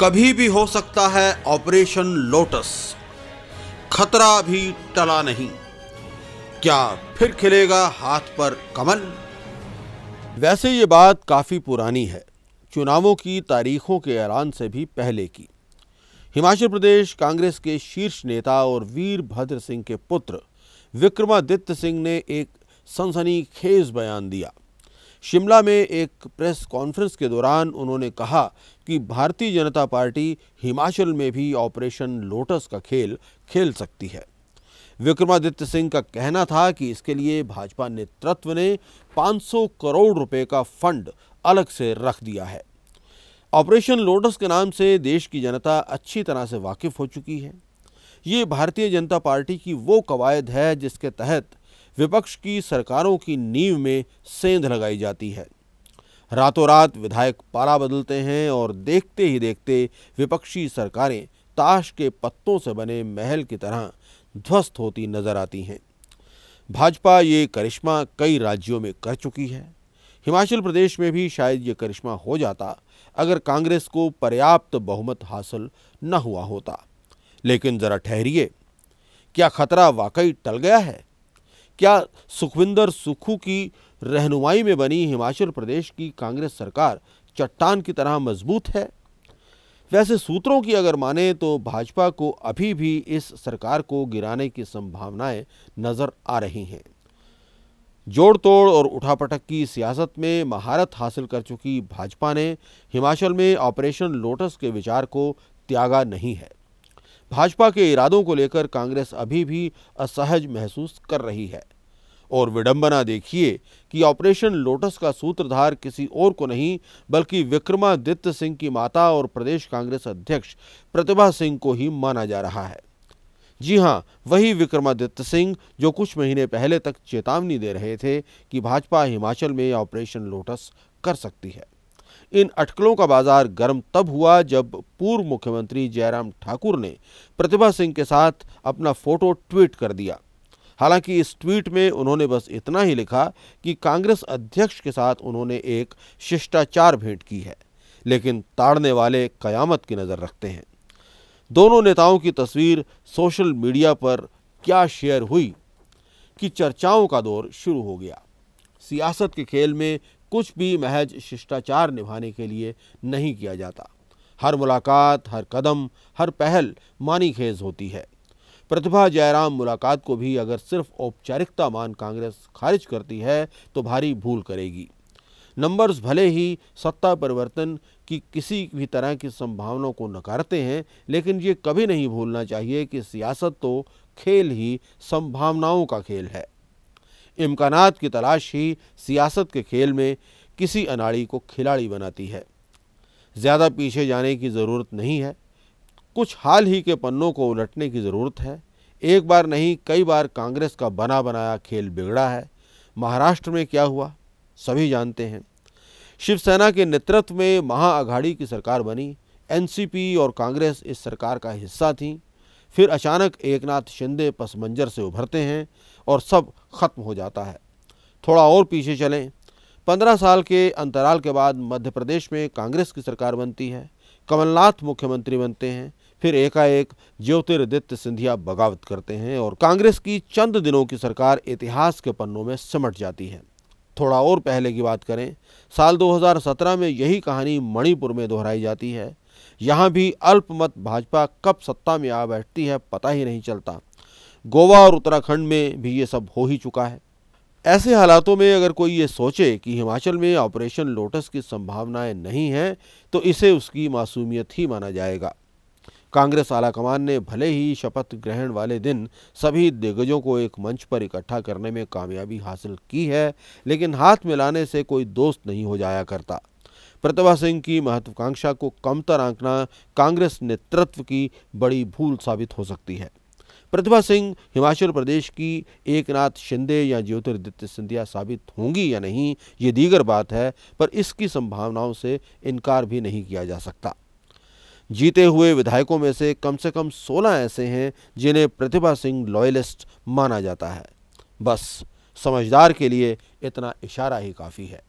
कभी भी हो सकता है ऑपरेशन लोटस खतरा भी टला नहीं क्या फिर खिलेगा हाथ पर कमल वैसे ये बात काफ़ी पुरानी है चुनावों की तारीखों के ऐलान से भी पहले की हिमाचल प्रदेश कांग्रेस के शीर्ष नेता और वीरभद्र सिंह के पुत्र विक्रमादित्य सिंह ने एक सनसनीखेज बयान दिया शिमला में एक प्रेस कॉन्फ्रेंस के दौरान उन्होंने कहा कि भारतीय जनता पार्टी हिमाचल में भी ऑपरेशन लोटस का खेल खेल सकती है विक्रमादित्य सिंह का कहना था कि इसके लिए भाजपा नेतृत्व ने 500 करोड़ रुपए का फंड अलग से रख दिया है ऑपरेशन लोटस के नाम से देश की जनता अच्छी तरह से वाकिफ हो चुकी है ये भारतीय जनता पार्टी की वो कवायद है जिसके तहत विपक्ष की सरकारों की नींव में सेंध लगाई जाती है रातों रात विधायक पारा बदलते हैं और देखते ही देखते विपक्षी सरकारें ताश के पत्तों से बने महल की तरह ध्वस्त होती नजर आती हैं भाजपा ये करिश्मा कई राज्यों में कर चुकी है हिमाचल प्रदेश में भी शायद ये करिश्मा हो जाता अगर कांग्रेस को पर्याप्त बहुमत हासिल न हुआ होता लेकिन ज़रा ठहरिए क्या खतरा वाकई टल गया है क्या सुखविंदर सुखू की रहनुमाई में बनी हिमाचल प्रदेश की कांग्रेस सरकार चट्टान की तरह मजबूत है वैसे सूत्रों की अगर माने तो भाजपा को अभी भी इस सरकार को गिराने की संभावनाएं नज़र आ रही हैं जोड़ तोड़ और उठापटक की सियासत में महारत हासिल कर चुकी भाजपा ने हिमाचल में ऑपरेशन लोटस के विचार को त्यागा नहीं है भाजपा के इरादों को लेकर कांग्रेस अभी भी असहज महसूस कर रही है और विडंबना देखिए कि ऑपरेशन लोटस का सूत्रधार किसी और को नहीं बल्कि विक्रमादित्य सिंह की माता और प्रदेश कांग्रेस अध्यक्ष प्रतिभा सिंह को ही माना जा रहा है जी हाँ वही विक्रमादित्य सिंह जो कुछ महीने पहले तक चेतावनी दे रहे थे कि भाजपा हिमाचल में ऑपरेशन लोटस कर सकती है इन अटकलों का बाजार गर्म तब हुआ जब पूर्व मुख्यमंत्री जयराम ठाकुर ने प्रतिभा सिंह के साथ अपना फोटो ट्वीट कर दिया हालांकि इस ट्वीट में उन्होंने बस इतना ही लिखा कि कांग्रेस अध्यक्ष के साथ उन्होंने एक शिष्टाचार भेंट की है लेकिन ताड़ने वाले कयामत की नज़र रखते हैं दोनों नेताओं की तस्वीर सोशल मीडिया पर क्या शेयर हुई कि चर्चाओं का दौर शुरू हो गया सियासत के खेल में कुछ भी महज शिष्टाचार निभाने के लिए नहीं किया जाता हर मुलाकात हर कदम हर पहल मानी खेज होती है प्रतिभा जयराम मुलाकात को भी अगर सिर्फ औपचारिकता मान कांग्रेस खारिज करती है तो भारी भूल करेगी नंबर्स भले ही सत्ता परिवर्तन की किसी भी तरह की संभावनाओं को नकारते हैं लेकिन ये कभी नहीं भूलना चाहिए कि सियासत तो खेल ही संभावनाओं का खेल है इम्कान की तलाश ही सियासत के खेल में किसी अनाड़ी को खिलाड़ी बनाती है ज़्यादा पीछे जाने की ज़रूरत नहीं है कुछ हाल ही के पन्नों को उलटने की ज़रूरत है एक बार नहीं कई बार कांग्रेस का बना बनाया खेल बिगड़ा है महाराष्ट्र में क्या हुआ सभी जानते हैं शिवसेना के नेतृत्व में महाअघाड़ी की सरकार बनी एनसीपी और कांग्रेस इस सरकार का हिस्सा थी फिर अचानक एकनाथ शिंदे पस मंजर से उभरते हैं और सब खत्म हो जाता है थोड़ा और पीछे चलें पंद्रह साल के अंतराल के बाद मध्य प्रदेश में कांग्रेस की सरकार बनती है कमलनाथ मुख्यमंत्री बनते हैं फिर एकाएक ज्योतिरादित्य सिंधिया बगावत करते हैं और कांग्रेस की चंद दिनों की सरकार इतिहास के पन्नों में सिमट जाती है थोड़ा और पहले की बात करें साल 2017 में यही कहानी मणिपुर में दोहराई जाती है यहाँ भी अल्पमत भाजपा कब सत्ता में आ बैठती है पता ही नहीं चलता गोवा और उत्तराखंड में भी ये सब हो ही चुका है ऐसे हालातों में अगर कोई ये सोचे कि हिमाचल में ऑपरेशन लोटस की संभावनाएं नहीं हैं तो इसे उसकी मासूमियत ही माना जाएगा कांग्रेस आलाकमान ने भले ही शपथ ग्रहण वाले दिन सभी दिग्गजों को एक मंच पर इकट्ठा करने में कामयाबी हासिल की है लेकिन हाथ मिलाने से कोई दोस्त नहीं हो जाया करता प्रतिभा सिंह की महत्वाकांक्षा को कमतर आंकना कांग्रेस नेतृत्व की बड़ी भूल साबित हो सकती है प्रतिभा सिंह हिमाचल प्रदेश की एकनाथ शिंदे या ज्योतिरादित्य सिंधिया साबित होंगी या नहीं ये दीगर बात है पर इसकी संभावनाओं से इनकार भी नहीं किया जा सकता जीते हुए विधायकों में से कम से कम 16 ऐसे हैं जिन्हें प्रतिभा सिंह लॉयलिस्ट माना जाता है बस समझदार के लिए इतना इशारा ही काफ़ी है